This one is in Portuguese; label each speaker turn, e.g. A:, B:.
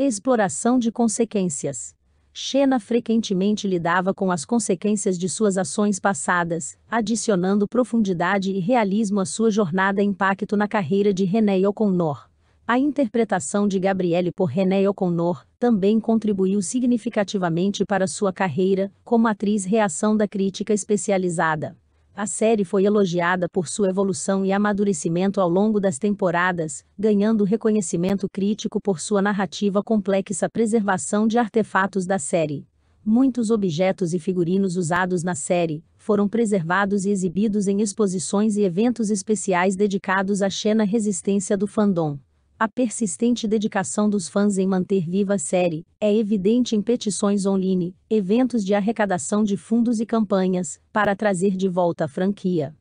A: Exploração de consequências. Xena frequentemente lidava com as consequências de suas ações passadas, adicionando profundidade e realismo à sua jornada impacto na carreira de René O'Connor. A interpretação de Gabrielle por René O'Connor também contribuiu significativamente para sua carreira como atriz reação da crítica especializada. A série foi elogiada por sua evolução e amadurecimento ao longo das temporadas, ganhando reconhecimento crítico por sua narrativa complexa preservação de artefatos da série. Muitos objetos e figurinos usados na série foram preservados e exibidos em exposições e eventos especiais dedicados à Xena resistência do fandom. A persistente dedicação dos fãs em manter viva a série é evidente em petições online, eventos de arrecadação de fundos e campanhas para trazer de volta a franquia.